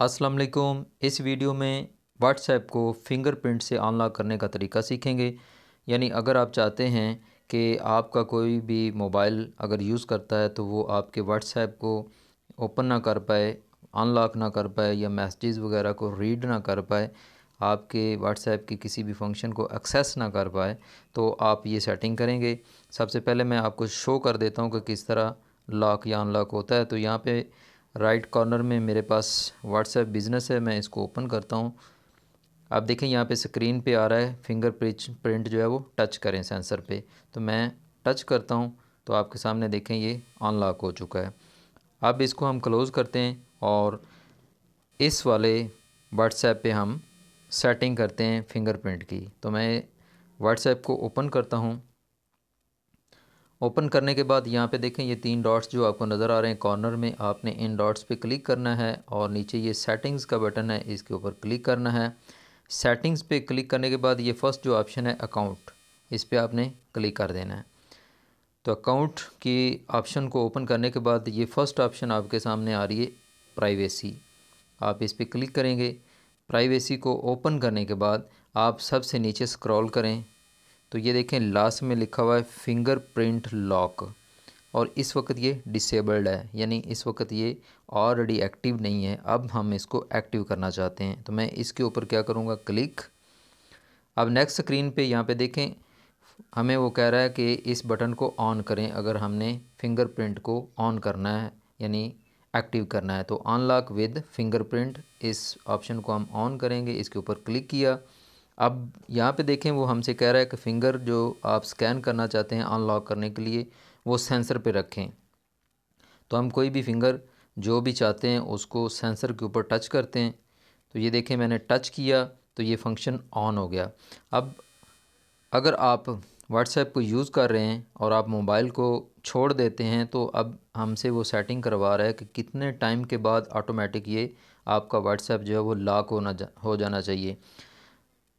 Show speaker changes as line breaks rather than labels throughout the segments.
अस्सलाम वालेकुम इस वीडियो में व्हाट्सएप को फिंगरप्रिंट से अनलॉक करने का तरीका सीखेंगे यानी अगर आप चाहते हैं कि आपका कोई भी मोबाइल अगर यूज़ करता है तो वो आपके व्हाट्सएप को ओपन ना कर पाए अनलॉक ना कर पाए या मैसेजेस वगैरह को रीड ना कर पाए आपके व्हाट्सएप के किसी भी फंक्शन को एक्सेस ना कर पाए तो आप ये सेटिंग करेंगे सबसे पहले मैं आपको शो कर देता हूँ कि किस तरह लॉक या अनलॉक होता है तो यहाँ पर राइट कॉर्नर में मेरे पास व्हाट्सएप बिज़नेस है मैं इसको ओपन करता हूँ आप देखें यहाँ पे स्क्रीन पे आ रहा है फिंगर प्रिंट जो है वो टच करें सेंसर पे तो मैं टच करता हूँ तो आपके सामने देखें ये अनलॉक हो चुका है अब इसको हम क्लोज़ करते हैं और इस वाले व्हाट्सएप पे हम सेटिंग करते हैं फिंगरप्रिंट की तो मैं व्हाट्सएप को ओपन करता हूँ ओपन करने के बाद यहाँ पे देखें ये तीन डॉट्स जो आपको नज़र आ रहे हैं कॉर्नर में आपने इन डॉट्स पे क्लिक करना है और नीचे ये सेटिंग्स का बटन है इसके ऊपर क्लिक करना है सेटिंग्स पे क्लिक करने के बाद ये फ़र्स्ट जो ऑप्शन है अकाउंट इस पर आपने क्लिक कर देना है तो अकाउंट के ऑप्शन को ओपन करने के बाद ये फ़र्स्ट ऑप्शन आपके सामने आ रही है प्राइवेसी आप इस पर क्लिक करेंगे प्राइवेसी को ओपन करने के बाद आप सबसे नीचे स्क्रॉल करें तो ये देखें लास्ट में लिखा हुआ है फिंगर प्रिंट लॉक और इस वक्त ये डिसेबल्ड है यानी इस वक्त ये ऑलरेडी एक्टिव नहीं है अब हम इसको एक्टिव करना चाहते हैं तो मैं इसके ऊपर क्या करूँगा क्लिक अब नेक्स्ट स्क्रीन पे यहाँ पे देखें हमें वो कह रहा है कि इस बटन को ऑन करें अगर हमने फिंगरप्रिंट को ऑन करना है यानी एक्टिव करना है तो अनलॉक विद फिंगरप्रिंट इस ऑप्शन को हम ऑन करेंगे इसके ऊपर क्लिक किया अब यहाँ पे देखें वो हमसे कह रहा है कि फ़िंगर जो आप स्कैन करना चाहते हैं अनलॉक करने के लिए वो सेंसर पे रखें तो हम कोई भी फिंगर जो भी चाहते हैं उसको सेंसर के ऊपर टच करते हैं तो ये देखें मैंने टच किया तो ये फंक्शन ऑन हो गया अब अगर आप व्हाट्सएप को यूज़ कर रहे हैं और आप मोबाइल को छोड़ देते हैं तो अब हमसे वो सेटिंग करवा रहा है कि कितने टाइम के बाद ऑटोमेटिक ये आपका व्हाट्सएप जो है वो लॉक होना जा, हो जाना चाहिए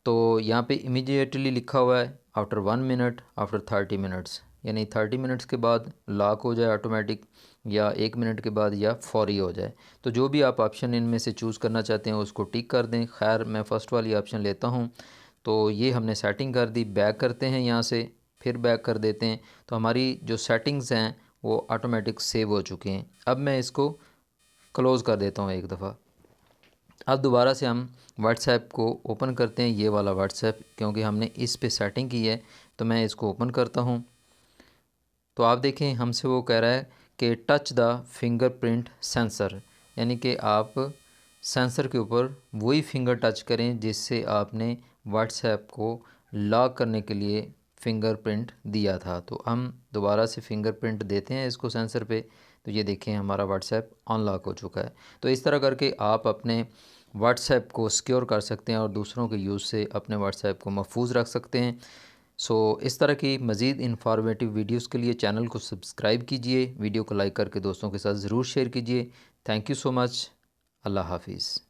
तो यहाँ पे इमीडिएटली लिखा हुआ है after one minute after thirty minutes यानी थर्टी मिनट्स के बाद लॉक हो जाए ऑटोमेटिक या एक मिनट के बाद या फौरी हो जाए तो जो भी आप ऑप्शन इनमें से चूज़ करना चाहते हैं उसको टिक कर दें खैर मैं फ़र्स्ट वाली ऑप्शन लेता हूँ तो ये हमने सेटिंग कर दी बैक करते हैं यहाँ से फिर बैक कर देते हैं तो हमारी जो सेटिंग्स हैं वो ऑटोमेटिक सेव हो चुके हैं अब मैं इसको क्लोज़ कर देता हूँ एक दफ़ा अब दोबारा से हम व्हाट्सएप को ओपन करते हैं ये वाला व्हाट्सएप क्योंकि हमने इस पे सेटिंग की है तो मैं इसको ओपन करता हूँ तो आप देखें हमसे वो कह रहा है कि टच द फिंगरप्रिंट सेंसर यानी कि आप सेंसर के ऊपर वही फिंगर टच करें जिससे आपने व्हाट्सएप को लॉक करने के लिए फिंगरप्रिंट दिया था तो हम दोबारा से फिंगरप्रिंट देते हैं इसको सेंसर पे तो ये देखें हमारा व्हाट्सएप अनलॉक हो चुका है तो इस तरह करके आप अपने व्हाट्सएप को सिक्योर कर सकते हैं और दूसरों के यूज़ से अपने व्हाट्सएप को महफूज रख सकते हैं सो so, इस तरह की मज़ीद इन्फॉर्मेटिव वीडियोस के लिए चैनल को सब्सक्राइब कीजिए वीडियो को लाइक करके दोस्तों के साथ ज़रूर शेयर कीजिए थैंक यू सो मच अल्लाह हाफिज़